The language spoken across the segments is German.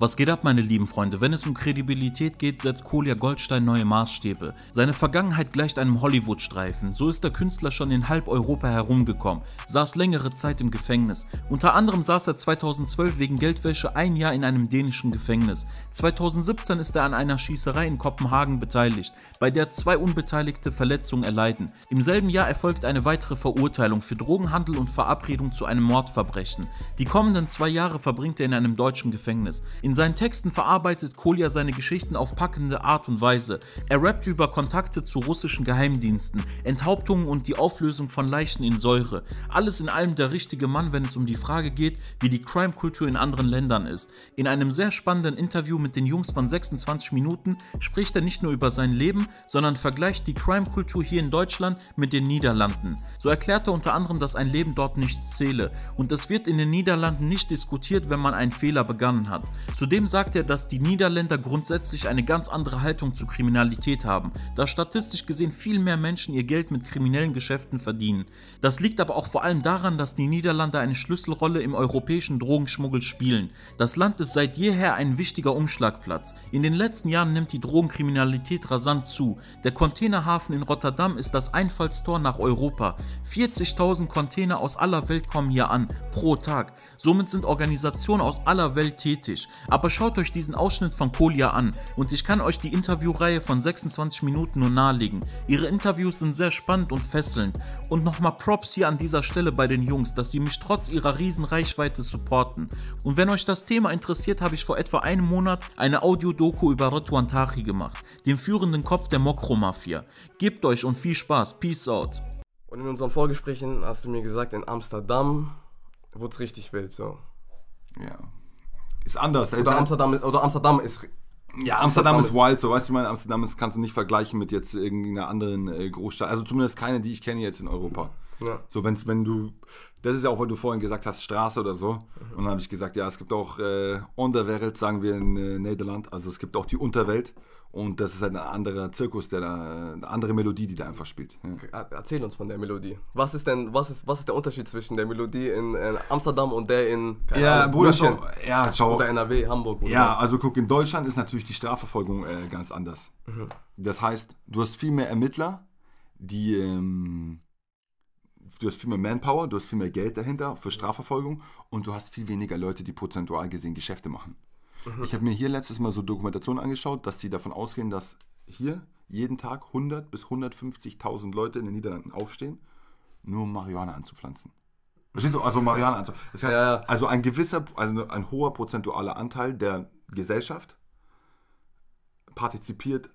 Was geht ab, meine lieben Freunde? Wenn es um Kredibilität geht, setzt Kolja Goldstein neue Maßstäbe. Seine Vergangenheit gleicht einem Hollywood-Streifen. So ist der Künstler schon in halb Europa herumgekommen, saß längere Zeit im Gefängnis. Unter anderem saß er 2012 wegen Geldwäsche ein Jahr in einem dänischen Gefängnis. 2017 ist er an einer Schießerei in Kopenhagen beteiligt, bei der zwei Unbeteiligte Verletzungen erleiden. Im selben Jahr erfolgt eine weitere Verurteilung für Drogenhandel und Verabredung zu einem Mordverbrechen. Die kommenden zwei Jahre verbringt er in einem deutschen Gefängnis. In seinen Texten verarbeitet Kolja seine Geschichten auf packende Art und Weise. Er rappt über Kontakte zu russischen Geheimdiensten, Enthauptungen und die Auflösung von Leichen in Säure. Alles in allem der richtige Mann, wenn es um die Frage geht, wie die Crime-Kultur in anderen Ländern ist. In einem sehr spannenden Interview mit den Jungs von 26 Minuten spricht er nicht nur über sein Leben, sondern vergleicht die Crime-Kultur hier in Deutschland mit den Niederlanden. So erklärt er unter anderem, dass ein Leben dort nichts zähle und es wird in den Niederlanden nicht diskutiert, wenn man einen Fehler begangen hat. Zudem sagt er, dass die Niederländer grundsätzlich eine ganz andere Haltung zur Kriminalität haben, da statistisch gesehen viel mehr Menschen ihr Geld mit kriminellen Geschäften verdienen. Das liegt aber auch vor allem daran, dass die Niederlande eine Schlüsselrolle im europäischen Drogenschmuggel spielen. Das Land ist seit jeher ein wichtiger Umschlagplatz. In den letzten Jahren nimmt die Drogenkriminalität rasant zu. Der Containerhafen in Rotterdam ist das Einfallstor nach Europa. 40.000 Container aus aller Welt kommen hier an, pro Tag. Somit sind Organisationen aus aller Welt tätig. Aber schaut euch diesen Ausschnitt von Kolia an und ich kann euch die Interviewreihe von 26 Minuten nur nahelegen. Ihre Interviews sind sehr spannend und fesselnd. Und nochmal Props hier an dieser Stelle bei den Jungs, dass sie mich trotz ihrer Riesenreichweite supporten. Und wenn euch das Thema interessiert, habe ich vor etwa einem Monat eine Audiodoku über Rotwan Tachi gemacht, dem führenden Kopf der Mokro-Mafia. Gebt euch und viel Spaß. Peace out. Und in unseren Vorgesprächen hast du mir gesagt, in Amsterdam wurde es richtig wild, so. Ja, ist anders. Oder, Amsterdam, oder Amsterdam ist ja, Amsterdam, Amsterdam ist, ist wild, so weißt du, ich meine, Amsterdam ist, kannst du nicht vergleichen mit jetzt irgendeiner anderen äh, Großstadt. Also zumindest keine, die ich kenne jetzt in Europa. Ja. So, wenn's, wenn du, das ist ja auch, weil du vorhin gesagt hast, Straße oder so. Mhm. Und dann habe ich gesagt, ja, es gibt auch äh, Onderwelt, sagen wir in äh, Nederland. Also es gibt auch die Unterwelt. Und das ist halt ein anderer Zirkus, der da, eine andere Melodie, die da einfach spielt. Ja. Erzähl uns von der Melodie. Was ist denn, was ist, was ist der Unterschied zwischen der Melodie in, in Amsterdam und der in keine ja, Ahnung, Bruder, München? Schau, ja, schau. Oder NRW, Hamburg. ja, was? also guck, in Deutschland ist natürlich die Strafverfolgung äh, ganz anders. Mhm. Das heißt, du hast viel mehr Ermittler, die ähm, du hast viel mehr Manpower, du hast viel mehr Geld dahinter für Strafverfolgung und du hast viel weniger Leute, die prozentual gesehen Geschäfte machen. Mhm. Ich habe mir hier letztes Mal so Dokumentationen angeschaut, dass die davon ausgehen, dass hier jeden Tag 100 bis 150.000 Leute in den Niederlanden aufstehen, nur um Marihuana anzupflanzen. Verstehst du? Also Marihuana anzupflanzen. Das heißt, ja, ja. also ein gewisser, also ne, ein hoher prozentualer Anteil der Gesellschaft partizipiert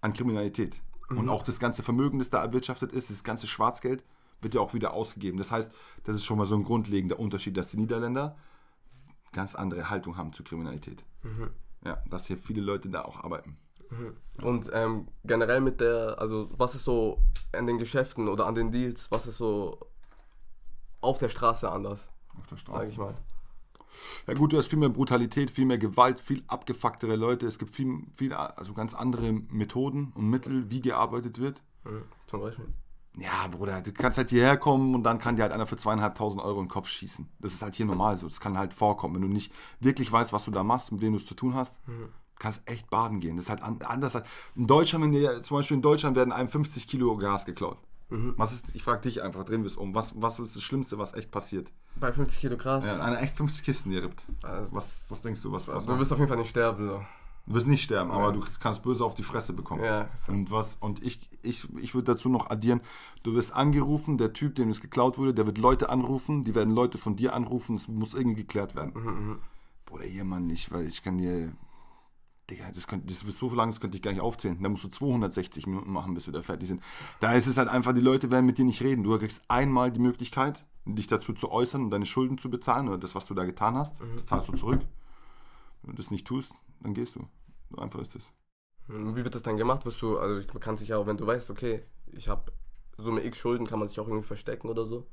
an Kriminalität. Mhm. Und auch das ganze Vermögen, das da erwirtschaftet ist, das ganze Schwarzgeld, wird ja auch wieder ausgegeben. Das heißt, das ist schon mal so ein grundlegender Unterschied, dass die Niederländer ganz andere Haltung haben zur Kriminalität. Mhm. Ja, dass hier viele Leute da auch arbeiten. Mhm. Und ähm, generell mit der, also was ist so an den Geschäften oder an den Deals, was ist so auf der Straße anders? Auf der Straße. Sag ich mal. Ja gut, du hast viel mehr Brutalität, viel mehr Gewalt, viel abgefucktere Leute. Es gibt viel, viel also ganz andere Methoden und Mittel, wie gearbeitet wird. Mhm, zum Beispiel ja, Bruder, du kannst halt hierher kommen und dann kann dir halt einer für zweieinhalbtausend Euro in den Kopf schießen. Das ist halt hier normal so. Das kann halt vorkommen. Wenn du nicht wirklich weißt, was du da machst, mit wem du es zu tun hast, mhm. kannst echt baden gehen. Das ist halt anders. In Deutschland, wenn dir, zum Beispiel in Deutschland werden einem 50 Kilo Gas geklaut. Mhm. Was ist, ich frage dich einfach, drehen wir es um. Was, was ist das Schlimmste, was echt passiert? Bei 50 Kilo Gras? Ja, einer echt 50 Kisten hier rippt. Also, was, was denkst du? Was, was du wirst auf jeden Fall nicht sterben. So. Du wirst nicht sterben, ja. aber du kannst böse auf die Fresse bekommen. Ja, so. Und was, und ich, ich, ich würde dazu noch addieren, du wirst angerufen, der Typ, dem es geklaut wurde, der wird Leute anrufen, die werden Leute von dir anrufen, es muss irgendwie geklärt werden. Mhm, mhm. Bruder, hier, Mann, ich, weil ich kann dir. Digga, das, könnt, das ist so lang, das könnte ich gar nicht aufzählen. Da musst du 260 Minuten machen, bis wir da fertig sind. Da ist es halt einfach, die Leute werden mit dir nicht reden. Du kriegst einmal die Möglichkeit, dich dazu zu äußern und deine Schulden zu bezahlen oder das, was du da getan hast. Mhm. Das zahlst du zurück. Wenn du das nicht tust, dann gehst du. So einfach ist das. wie wird das dann gemacht? Wirst du, also man kann sich ja auch, wenn du weißt, okay, ich habe Summe X Schulden, kann man sich auch irgendwie verstecken oder so?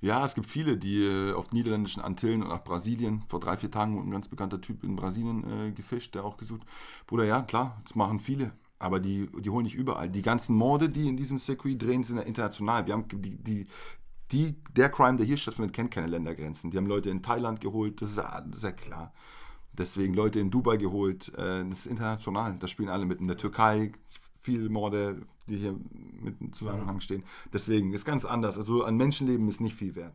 Ja, es gibt viele, die äh, auf niederländischen Antillen und nach Brasilien. Vor drei, vier Tagen wurde ein ganz bekannter Typ in Brasilien äh, gefischt, der auch gesucht. Bruder, ja, klar, das machen viele. Aber die, die holen nicht überall. Die ganzen Morde, die in diesem Circuit drehen, sind ja international. Wir haben die, die, die, der Crime, der hier stattfindet, kennt keine Ländergrenzen. Die haben Leute in Thailand geholt, das ist ah, ja klar. Deswegen Leute in Dubai geholt. Äh, das ist international. Da spielen alle mit. In der Türkei viele Morde, die hier mit im Zusammenhang mhm. stehen. Deswegen ist ganz anders. Also an Menschenleben ist nicht viel wert.